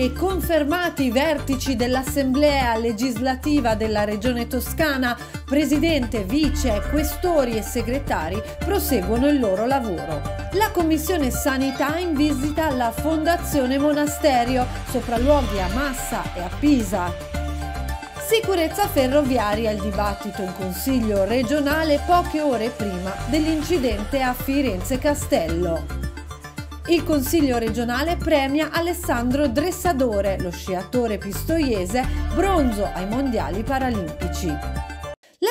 eletti confermati i vertici dell'Assemblea legislativa della Regione Toscana, presidente, vice, questori e segretari proseguono il loro lavoro. La Commissione Sanità in visita alla Fondazione Monasterio, sopralluoghi a Massa e a Pisa. Sicurezza ferroviaria il dibattito in Consiglio regionale poche ore prima dell'incidente a Firenze Castello. Il Consiglio regionale premia Alessandro Dressadore, lo sciatore pistoiese, bronzo ai mondiali paralimpici.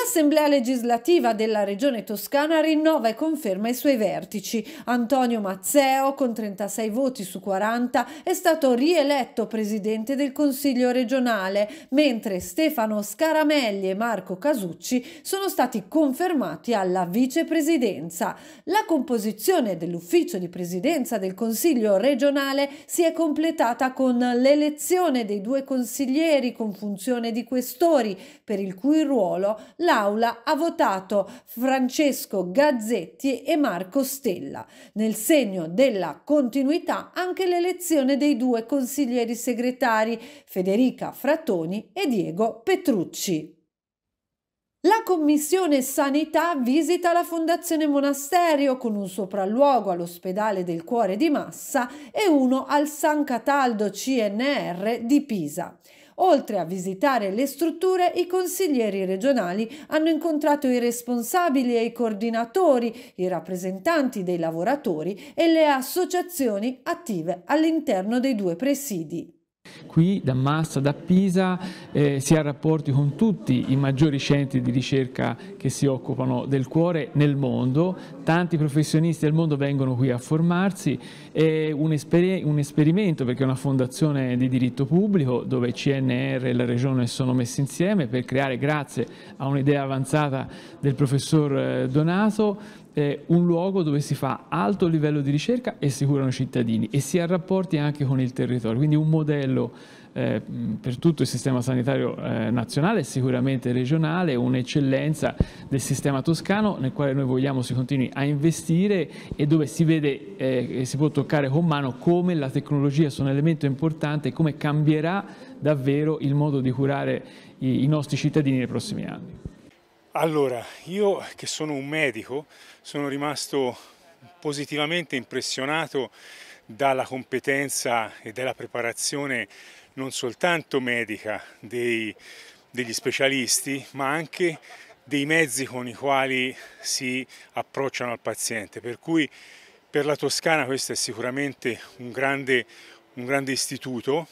L'Assemblea legislativa della Regione Toscana rinnova e conferma i suoi vertici. Antonio Mazzeo, con 36 voti su 40, è stato rieletto presidente del Consiglio regionale, mentre Stefano Scaramelli e Marco Casucci sono stati confermati alla vicepresidenza. La composizione dell'ufficio di presidenza del Consiglio regionale si è completata con l'elezione dei due consiglieri con funzione di questori, per il cui ruolo la l'aula ha votato Francesco Gazzetti e Marco Stella. Nel segno della continuità anche l'elezione dei due consiglieri segretari Federica Frattoni e Diego Petrucci. La Commissione Sanità visita la Fondazione Monasterio con un sopralluogo all'Ospedale del Cuore di Massa e uno al San Cataldo CNR di Pisa. Oltre a visitare le strutture, i consiglieri regionali hanno incontrato i responsabili e i coordinatori, i rappresentanti dei lavoratori e le associazioni attive all'interno dei due presidi. Qui da Massa, da Pisa, eh, si ha rapporti con tutti i maggiori centri di ricerca che si occupano del cuore nel mondo, tanti professionisti del mondo vengono qui a formarsi, è un, esper un esperimento perché è una fondazione di diritto pubblico dove CNR e la Regione sono messi insieme per creare, grazie a un'idea avanzata del professor eh, Donato, eh, un luogo dove si fa alto livello di ricerca e si curano i cittadini e si ha rapporti anche con il territorio, quindi un modello eh, per tutto il sistema sanitario eh, nazionale e sicuramente regionale, un'eccellenza del sistema toscano nel quale noi vogliamo si continui a investire e dove si vede eh, e si può toccare con mano come la tecnologia sia un elemento importante e come cambierà davvero il modo di curare i, i nostri cittadini nei prossimi anni. Allora, io che sono un medico sono rimasto positivamente impressionato dalla competenza e dalla preparazione non soltanto medica dei, degli specialisti, ma anche dei mezzi con i quali si approcciano al paziente. Per cui per la Toscana questo è sicuramente un grande, un grande istituto.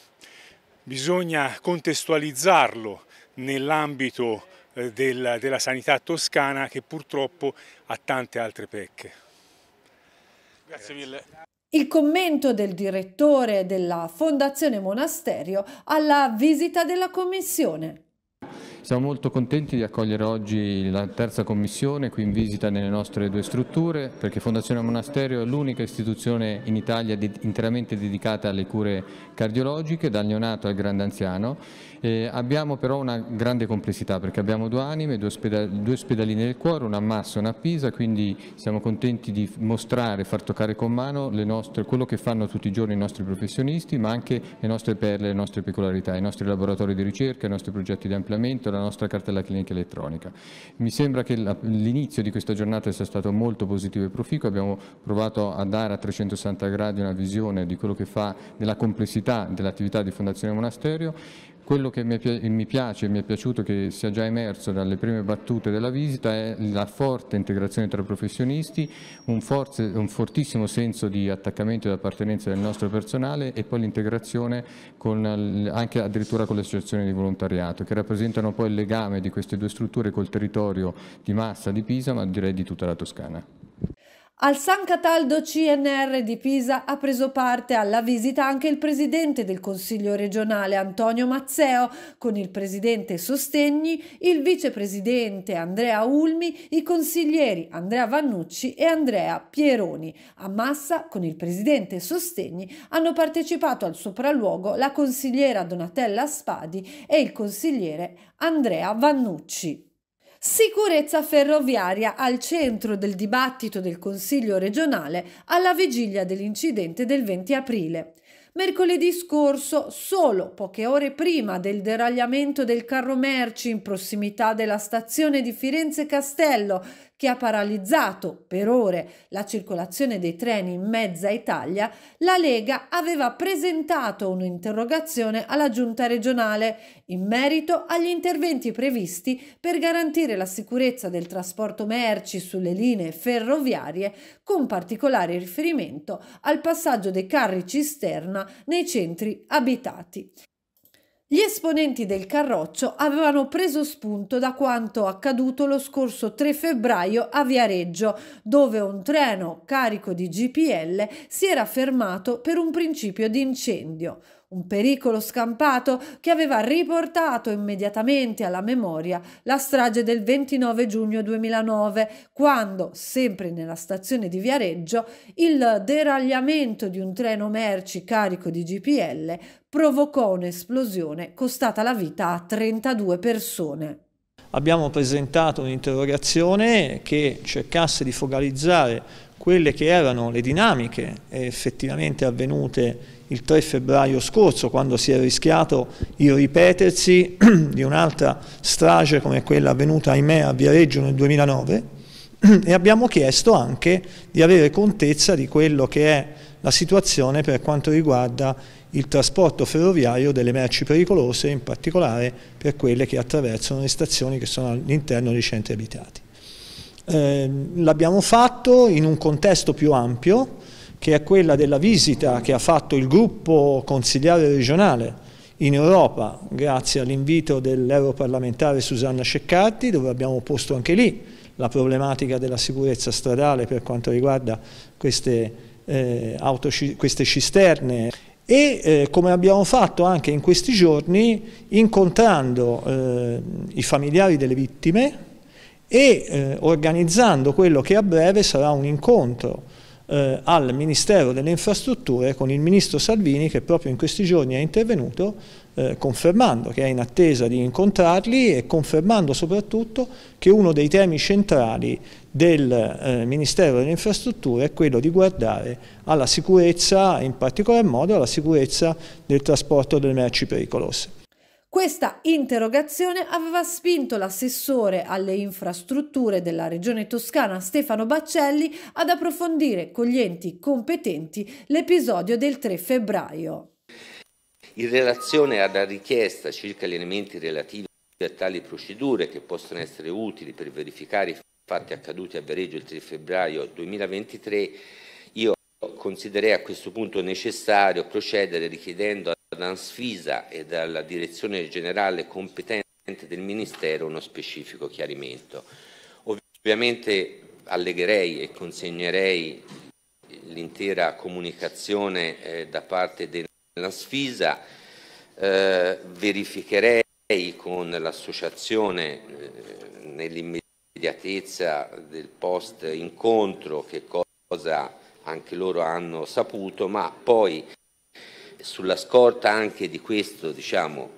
Bisogna contestualizzarlo nell'ambito eh, della, della sanità toscana che purtroppo ha tante altre pecche. Grazie mille. Il commento del direttore della Fondazione Monasterio alla visita della commissione. Siamo molto contenti di accogliere oggi la terza commissione qui in visita nelle nostre due strutture perché Fondazione Monasterio è l'unica istituzione in Italia interamente dedicata alle cure cardiologiche, dal neonato al grande anziano eh, abbiamo però una grande complessità perché abbiamo due anime, due, ospedali, due spedalini nel cuore, una a Massa e una a Pisa, quindi siamo contenti di mostrare, far toccare con mano nostre, quello che fanno tutti i giorni i nostri professionisti, ma anche le nostre perle, le nostre peculiarità, i nostri laboratori di ricerca, i nostri progetti di ampliamento, la nostra cartella clinica elettronica. Mi sembra che l'inizio di questa giornata sia stato molto positivo e proficuo, abbiamo provato a dare a 360 gradi una visione di quello che fa della complessità dell'attività di Fondazione Monasterio quello che mi piace e mi è piaciuto che sia già emerso dalle prime battute della visita è la forte integrazione tra professionisti, un, forse, un fortissimo senso di attaccamento e di appartenenza del nostro personale e poi l'integrazione anche addirittura con le associazioni di volontariato che rappresentano poi il legame di queste due strutture col territorio di massa di Pisa ma direi di tutta la Toscana. Al San Cataldo CNR di Pisa ha preso parte alla visita anche il presidente del Consiglio regionale Antonio Mazzeo, con il presidente Sostegni, il vicepresidente Andrea Ulmi, i consiglieri Andrea Vannucci e Andrea Pieroni. A Massa, con il presidente Sostegni, hanno partecipato al sopralluogo la consigliera Donatella Spadi e il consigliere Andrea Vannucci. Sicurezza ferroviaria al centro del dibattito del Consiglio regionale alla vigilia dell'incidente del 20 aprile. Mercoledì scorso, solo poche ore prima del deragliamento del carro merci in prossimità della stazione di Firenze Castello, che ha paralizzato per ore la circolazione dei treni in mezza Italia, la Lega aveva presentato un'interrogazione alla giunta regionale in merito agli interventi previsti per garantire la sicurezza del trasporto merci sulle linee ferroviarie, con particolare riferimento al passaggio dei carri cisterna nei centri abitati. Gli esponenti del Carroccio avevano preso spunto da quanto accaduto lo scorso 3 febbraio a Viareggio, dove un treno carico di GPL si era fermato per un principio di incendio un pericolo scampato che aveva riportato immediatamente alla memoria la strage del 29 giugno 2009, quando, sempre nella stazione di Viareggio, il deragliamento di un treno merci carico di GPL provocò un'esplosione costata la vita a 32 persone. Abbiamo presentato un'interrogazione che cercasse di focalizzare quelle che erano le dinamiche effettivamente avvenute il 3 febbraio scorso, quando si è rischiato il ripetersi di un'altra strage come quella avvenuta, ahimè, a Viareggio nel 2009, e abbiamo chiesto anche di avere contezza di quello che è la situazione per quanto riguarda il trasporto ferroviario delle merci pericolose, in particolare per quelle che attraversano le stazioni che sono all'interno dei centri abitati. Eh, L'abbiamo fatto in un contesto più ampio, che è quella della visita che ha fatto il gruppo consigliare regionale in Europa, grazie all'invito dell'europarlamentare Susanna Ceccatti, dove abbiamo posto anche lì la problematica della sicurezza stradale per quanto riguarda queste, eh, auto, queste cisterne e eh, come abbiamo fatto anche in questi giorni incontrando eh, i familiari delle vittime e eh, organizzando quello che a breve sarà un incontro eh, al Ministero delle Infrastrutture con il Ministro Salvini che proprio in questi giorni è intervenuto eh, confermando che è in attesa di incontrarli e confermando soprattutto che uno dei temi centrali del eh, Ministero delle Infrastrutture è quello di guardare alla sicurezza, in particolar modo alla sicurezza del trasporto delle merci pericolose. Questa interrogazione aveva spinto l'assessore alle infrastrutture della regione toscana Stefano Baccelli ad approfondire con gli enti competenti l'episodio del 3 febbraio. In relazione alla richiesta circa gli elementi relativi a tali procedure che possono essere utili per verificare i fatti accaduti a Viareggio il 3 febbraio 2023, io considererei a questo punto necessario procedere richiedendo Dansfisa e dalla direzione generale competente del Ministero uno specifico chiarimento. Ovviamente allegherei e consegnerei l'intera comunicazione eh, da parte della Sfisa, eh, verificherei con l'associazione eh, nell'immediatezza del post incontro che cosa anche loro hanno saputo, ma poi sulla scorta anche di questo, diciamo,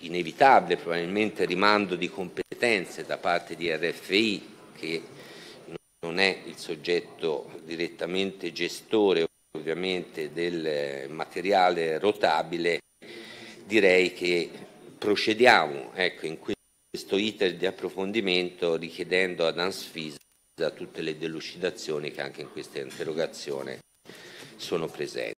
inevitabile probabilmente rimando di competenze da parte di RFI, che non è il soggetto direttamente gestore ovviamente del materiale rotabile, direi che procediamo ecco, in questo iter di approfondimento richiedendo ad Ansfisa tutte le delucidazioni che anche in questa interrogazione sono presenti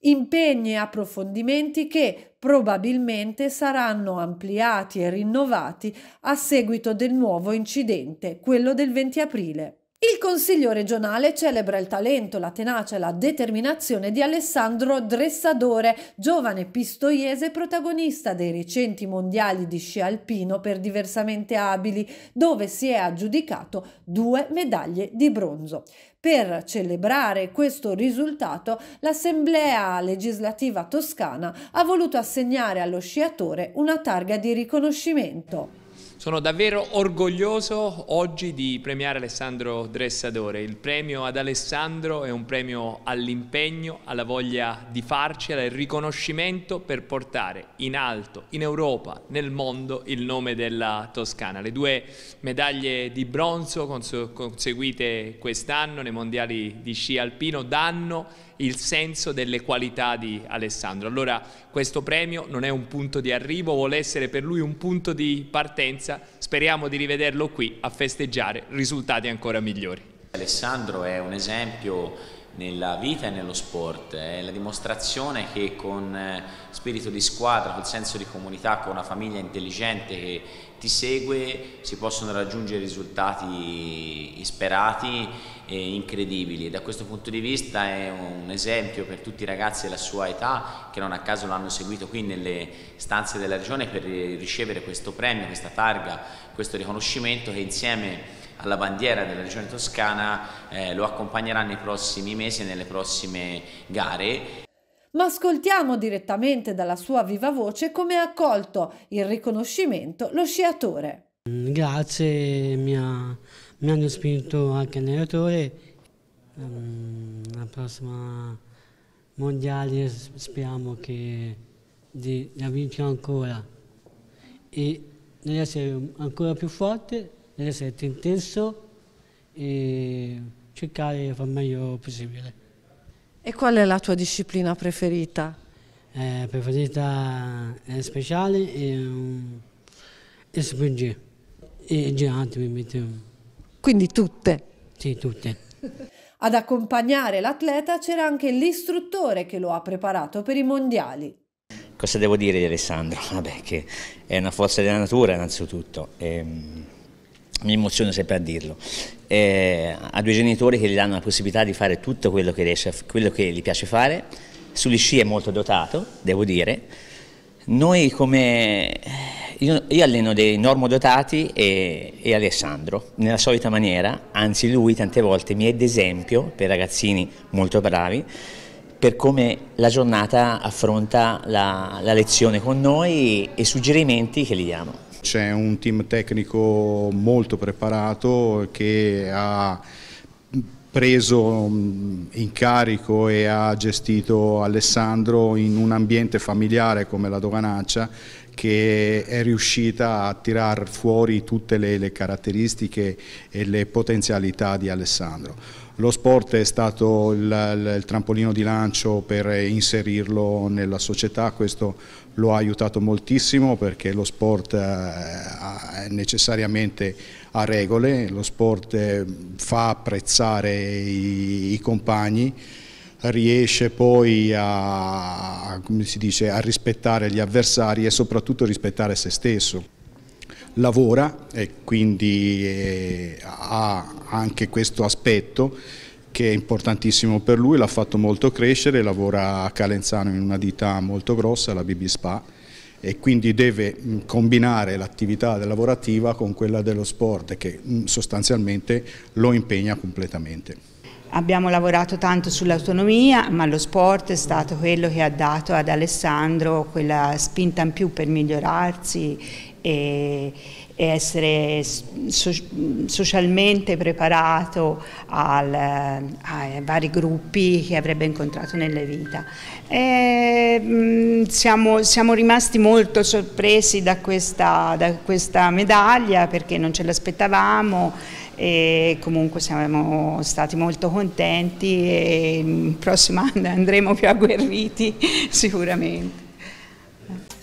impegni e approfondimenti che probabilmente saranno ampliati e rinnovati a seguito del nuovo incidente, quello del 20 aprile. Il Consiglio regionale celebra il talento, la tenacia e la determinazione di Alessandro Dressadore, giovane pistoiese protagonista dei recenti mondiali di sci alpino per diversamente abili, dove si è aggiudicato due medaglie di bronzo. Per celebrare questo risultato, l'Assemblea legislativa toscana ha voluto assegnare allo sciatore una targa di riconoscimento. Sono davvero orgoglioso oggi di premiare Alessandro Dressadore. Il premio ad Alessandro è un premio all'impegno, alla voglia di farcela, il riconoscimento per portare in alto, in Europa, nel mondo, il nome della Toscana. Le due medaglie di bronzo conseguite quest'anno nei mondiali di sci alpino danno il senso delle qualità di Alessandro. Allora questo premio non è un punto di arrivo, vuole essere per lui un punto di partenza, speriamo di rivederlo qui a festeggiare risultati ancora migliori. Alessandro è un esempio nella vita e nello sport, è la dimostrazione che con eh, spirito di squadra, col senso di comunità, con una famiglia intelligente che ti segue si possono raggiungere risultati sperati e incredibili da questo punto di vista è un esempio per tutti i ragazzi della sua età che non a caso l'hanno seguito qui nelle stanze della regione per ricevere questo premio, questa targa, questo riconoscimento che insieme alla bandiera della regione toscana eh, lo accompagnerà nei prossimi mesi e nelle prossime gare. Ma ascoltiamo direttamente dalla sua viva voce come ha accolto il riconoscimento lo sciatore. Mm, grazie, mi, ha, mi hanno spinto anche il allenatore. Um, mm, la prossima mondiale speriamo che di, la vinciamo ancora e di essere ancora più forte di essere intenso e cercare di far meglio possibile. E qual è la tua disciplina preferita? Eh, preferita è speciale e um, SPG e girante mi metto. Quindi tutte? Sì, tutte. Ad accompagnare l'atleta c'era anche l'istruttore che lo ha preparato per i mondiali. Cosa devo dire di Alessandro? Vabbè, che è una forza della natura innanzitutto. E, ehm, mi emoziono sempre a dirlo, eh, a due genitori che gli danno la possibilità di fare tutto quello che, riesce, quello che gli piace fare, sugli sci è molto dotato, devo dire, noi come... Io, io alleno dei normodotati e, e Alessandro, nella solita maniera, anzi lui tante volte mi è d'esempio per ragazzini molto bravi, per come la giornata affronta la, la lezione con noi e suggerimenti che gli diamo. C'è un team tecnico molto preparato che ha preso mm, in carico e ha gestito Alessandro in un ambiente familiare come la Doganaccia che è riuscita a tirar fuori tutte le, le caratteristiche e le potenzialità di Alessandro. Lo sport è stato il, il, trampolino di lancio per inserirlo nella società, questo lo ha aiutato moltissimo perché lo sport eh, necessariamente ha regole, lo sport eh, fa apprezzare i, i compagni riesce poi a, dice, a rispettare gli avversari e soprattutto rispettare se stesso lavora e quindi eh, ha anche questo aspetto che è importantissimo per lui, l'ha fatto molto crescere, lavora a Calenzano in una ditta molto grossa, la BB Spa, e quindi deve mm, combinare l'attività lavorativa con quella dello sport che mm, sostanzialmente lo impegna completamente. Abbiamo lavorato tanto sull'autonomia, ma lo sport è stato quello che ha dato ad Alessandro quella spinta in più per migliorarsi e, e essere so, socialmente preparato al, ai vari gruppi che avrebbe incontrato nella vita. E, mm, siamo, siamo, rimasti molto sorpresi da questa, da questa medaglia perché non ce l'aspettavamo e comunque siamo stati molto contenti e il prossimo anno andremo più agguerriti sicuramente.